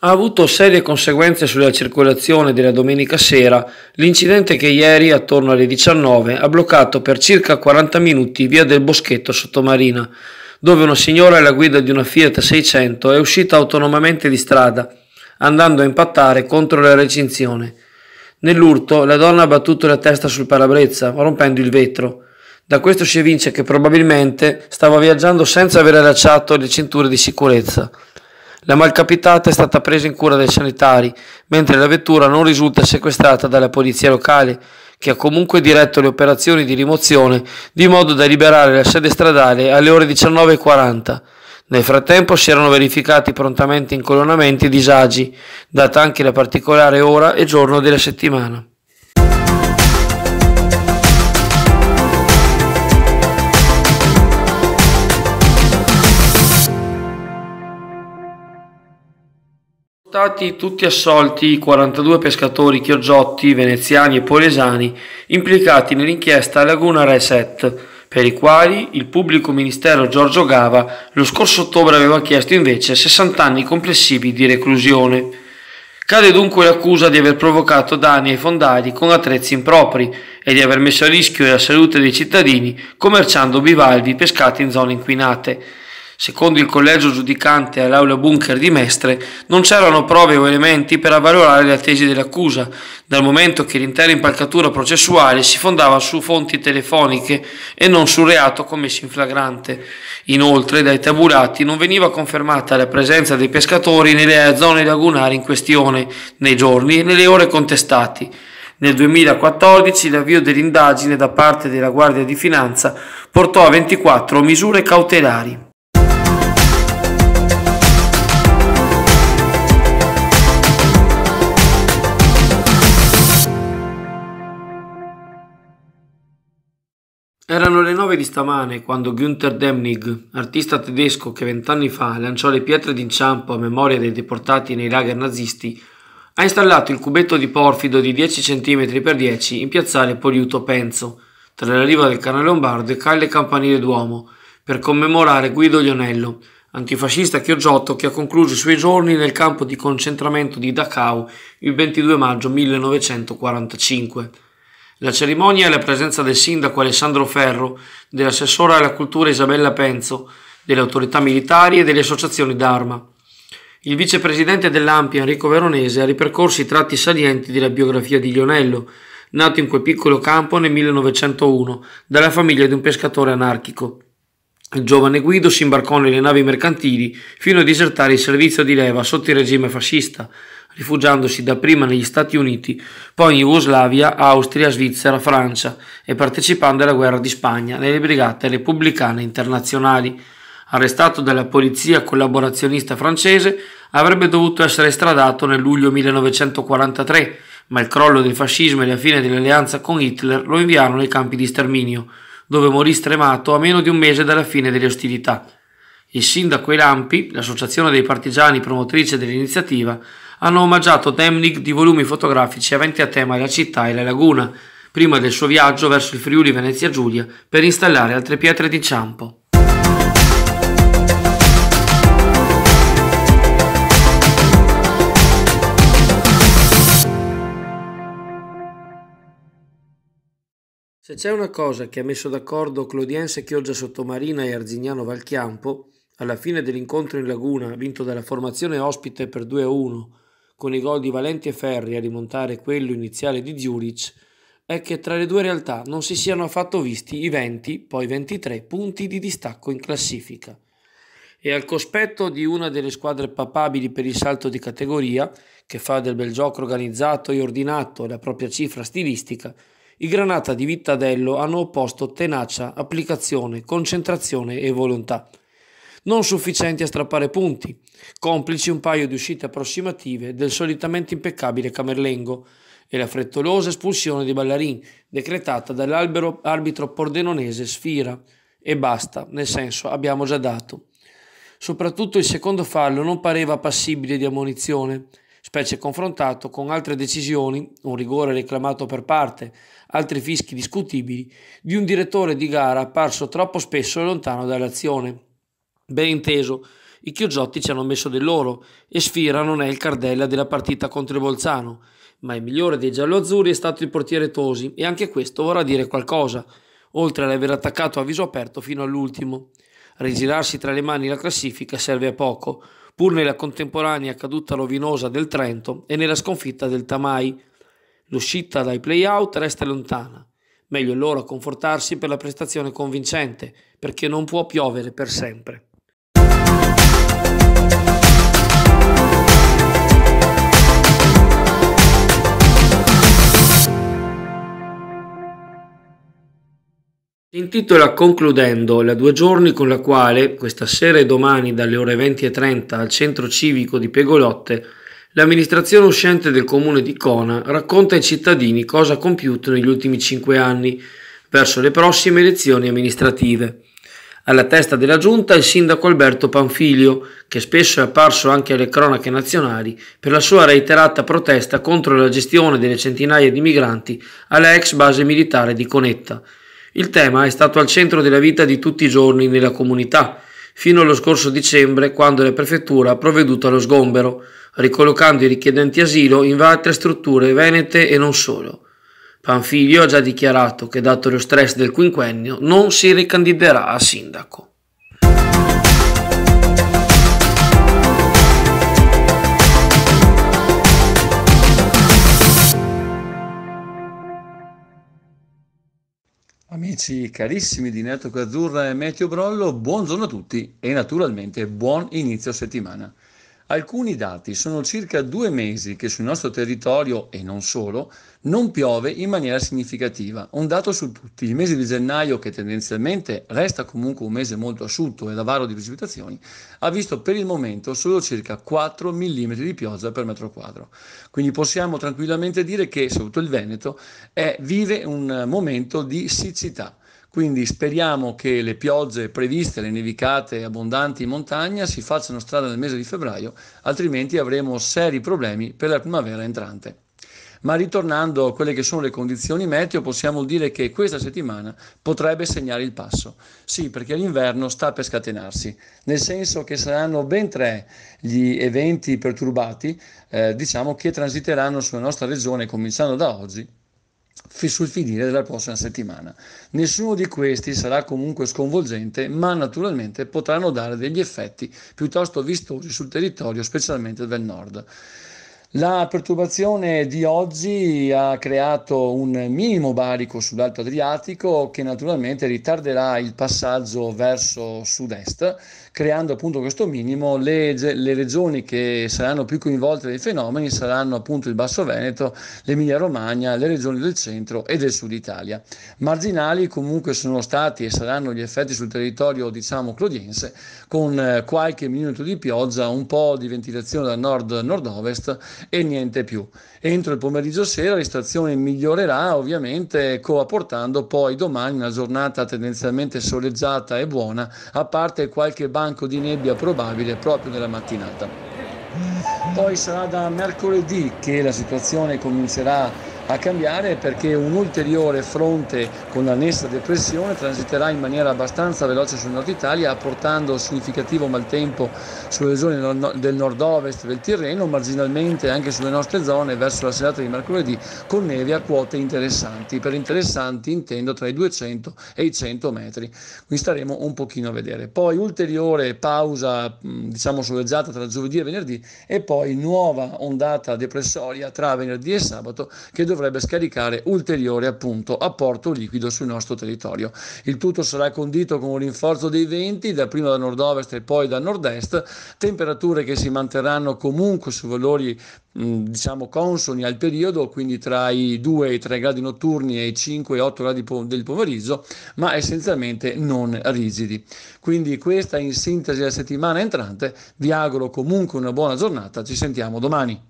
ha avuto serie conseguenze sulla circolazione della domenica sera l'incidente che ieri attorno alle 19 ha bloccato per circa 40 minuti via del Boschetto Sottomarina, dove una signora alla guida di una Fiat 600 è uscita autonomamente di strada, andando a impattare contro la recinzione. Nell'urto la donna ha battuto la testa sul parabrezza, rompendo il vetro. Da questo si evince che probabilmente stava viaggiando senza aver allacciato le cinture di sicurezza. La malcapitata è stata presa in cura dai sanitari, mentre la vettura non risulta sequestrata dalla polizia locale, che ha comunque diretto le operazioni di rimozione di modo da liberare la sede stradale alle ore 19.40. Nel frattempo si erano verificati prontamente incolonamenti e disagi, data anche la particolare ora e giorno della settimana. stati tutti assolti i 42 pescatori chioggiotti, veneziani e polesani implicati nell'inchiesta Laguna Reset, per i quali il pubblico ministero Giorgio Gava lo scorso ottobre aveva chiesto invece 60 anni complessivi di reclusione. Cade dunque l'accusa di aver provocato danni ai fondali con attrezzi impropri e di aver messo a rischio la salute dei cittadini commerciando bivalvi pescati in zone inquinate Secondo il collegio giudicante all'aula bunker di Mestre, non c'erano prove o elementi per avvalorare la tesi dell'accusa, dal momento che l'intera impalcatura processuale si fondava su fonti telefoniche e non sul reato commesso in flagrante. Inoltre, dai tabulati non veniva confermata la presenza dei pescatori nelle zone lagunari in questione, nei giorni e nelle ore contestati. Nel 2014 l'avvio dell'indagine da parte della Guardia di Finanza portò a 24 misure cautelari. Erano le nove di stamane quando Günther Demnig, artista tedesco che vent'anni fa lanciò le pietre d'inciampo a memoria dei deportati nei lager nazisti, ha installato il cubetto di porfido di 10 cm x 10 in piazzale Poliuto Penzo, tra la riva del canale Lombardo e Calle Campanile Duomo, per commemorare Guido Lionello, antifascista chioggiotto che ha concluso i suoi giorni nel campo di concentramento di Dachau il 22 maggio 1945. La cerimonia la presenza del sindaco Alessandro Ferro, dell'assessora alla cultura Isabella Penzo, delle autorità militari e delle associazioni d'arma. Il vicepresidente dell'Ampi Enrico Veronese ha ripercorso i tratti salienti della biografia di Lionello, nato in quel piccolo campo nel 1901 dalla famiglia di un pescatore anarchico. Il giovane Guido si imbarcò nelle navi mercantili fino a disertare il servizio di leva sotto il regime fascista, rifugiandosi dapprima negli Stati Uniti, poi in Jugoslavia, Austria, Svizzera, Francia e partecipando alla guerra di Spagna nelle brigate repubblicane internazionali. Arrestato dalla polizia collaborazionista francese, avrebbe dovuto essere estradato nel luglio 1943, ma il crollo del fascismo e la fine dell'alleanza con Hitler lo inviarono nei campi di sterminio, dove morì stremato a meno di un mese dalla fine delle ostilità. Il sindaco Elampi, l'associazione dei partigiani promotrice dell'iniziativa, hanno omaggiato Demnig di volumi fotografici aventi a tema la città e la laguna, prima del suo viaggio verso il Friuli Venezia Giulia per installare altre pietre di ciampo. Se c'è una cosa che ha messo d'accordo Clodiense Chioggia Sottomarina e Arzignano Valchiampo, alla fine dell'incontro in Laguna, vinto dalla formazione ospite per 2-1, con i gol di Valenti e Ferri a rimontare quello iniziale di Zurich, è che tra le due realtà non si siano affatto visti i 20, poi 23 punti di distacco in classifica. E al cospetto di una delle squadre papabili per il salto di categoria, che fa del bel gioco organizzato e ordinato la propria cifra stilistica, i Granata di Vittadello hanno opposto tenacia, applicazione, concentrazione e volontà non sufficienti a strappare punti, complici un paio di uscite approssimative del solitamente impeccabile Camerlengo e la frettolosa espulsione di Ballarin decretata dall'albero arbitro pordenonese Sfira. E basta, nel senso abbiamo già dato. Soprattutto il secondo fallo non pareva passibile di ammonizione, specie confrontato con altre decisioni, un rigore reclamato per parte, altri fischi discutibili, di un direttore di gara apparso troppo spesso lontano dall'azione. Ben inteso, i Chioggiotti ci hanno messo del loro e Sfira non è il Cardella della partita contro il Bolzano, ma il migliore dei giallo-azzurri è stato il portiere Tosi e anche questo vorrà dire qualcosa, oltre all'aver attaccato a viso aperto fino all'ultimo. Rigirarsi tra le mani la classifica serve a poco, pur nella contemporanea caduta rovinosa del Trento e nella sconfitta del Tamai. L'uscita dai play-out resta lontana. Meglio allora confortarsi per la prestazione convincente, perché non può piovere per sempre. Si intitola Concludendo la due giorni con la quale, questa sera e domani dalle ore 20.30 al centro civico di Pegolotte, l'amministrazione uscente del comune di Cona racconta ai cittadini cosa ha compiuto negli ultimi cinque anni verso le prossime elezioni amministrative. Alla testa della giunta il sindaco Alberto Panfilio, che spesso è apparso anche alle cronache nazionali per la sua reiterata protesta contro la gestione delle centinaia di migranti alla ex base militare di Conetta. Il tema è stato al centro della vita di tutti i giorni nella comunità, fino allo scorso dicembre quando la prefettura ha provveduto allo sgombero, ricollocando i richiedenti asilo in varie strutture venete e non solo. Panfilio ha già dichiarato che, dato lo stress del quinquennio, non si ricandiderà a sindaco. Amici carissimi di Netto Azzurra e Meteo Brollo, buongiorno a tutti e naturalmente buon inizio settimana. Alcuni dati sono circa due mesi che sul nostro territorio, e non solo, non piove in maniera significativa. Un dato su tutti, il mese di gennaio, che tendenzialmente resta comunque un mese molto asciutto ed avaro di precipitazioni, ha visto per il momento solo circa 4 mm di pioggia per metro quadro. Quindi possiamo tranquillamente dire che, soprattutto il Veneto, è, vive un momento di siccità. Quindi speriamo che le piogge previste, le nevicate abbondanti in montagna si facciano strada nel mese di febbraio, altrimenti avremo seri problemi per la primavera entrante. Ma ritornando a quelle che sono le condizioni meteo, possiamo dire che questa settimana potrebbe segnare il passo. Sì, perché l'inverno sta per scatenarsi, nel senso che saranno ben tre gli eventi perturbati, eh, diciamo, che transiteranno sulla nostra regione cominciando da oggi sul finire della prossima settimana. Nessuno di questi sarà comunque sconvolgente, ma naturalmente potranno dare degli effetti piuttosto vistosi sul territorio, specialmente del nord. La perturbazione di oggi ha creato un minimo barico sull'Alto Adriatico che naturalmente ritarderà il passaggio verso sud-est creando appunto questo minimo, le, le regioni che saranno più coinvolte dai fenomeni saranno appunto il Basso Veneto, l'Emilia Romagna, le regioni del centro e del sud Italia. Marginali comunque sono stati e saranno gli effetti sul territorio diciamo clodiense con eh, qualche minuto di pioggia, un po' di ventilazione da nord-nord-ovest e niente più. Entro il pomeriggio sera la situazione migliorerà ovviamente coapportando poi domani una giornata tendenzialmente soleggiata e buona a parte qualche banco di nebbia probabile proprio nella mattinata. Poi sarà da mercoledì che la situazione comincerà a a cambiare perché un ulteriore fronte con l'annessa depressione transiterà in maniera abbastanza veloce sul nord Italia apportando significativo maltempo sulle zone del nord-ovest del Tirreno, marginalmente anche sulle nostre zone verso la serata di mercoledì con neve a quote interessanti. Per interessanti intendo tra i 200 e i 100 metri. Qui staremo un pochino a vedere. Poi ulteriore pausa diciamo soleggiata tra giovedì e venerdì e poi nuova ondata depressoria tra venerdì e sabato che dovrà dovrebbe scaricare ulteriore appunto, apporto liquido sul nostro territorio. Il tutto sarà condito con un rinforzo dei venti, dapprima da nord-ovest e poi da nord-est, temperature che si manterranno comunque su valori diciamo consoni al periodo, quindi tra i 2 e i 3 gradi notturni e i 5 e 8 gradi del pomeriggio, ma essenzialmente non rigidi. Quindi questa in sintesi la settimana entrante, vi auguro comunque una buona giornata, ci sentiamo domani.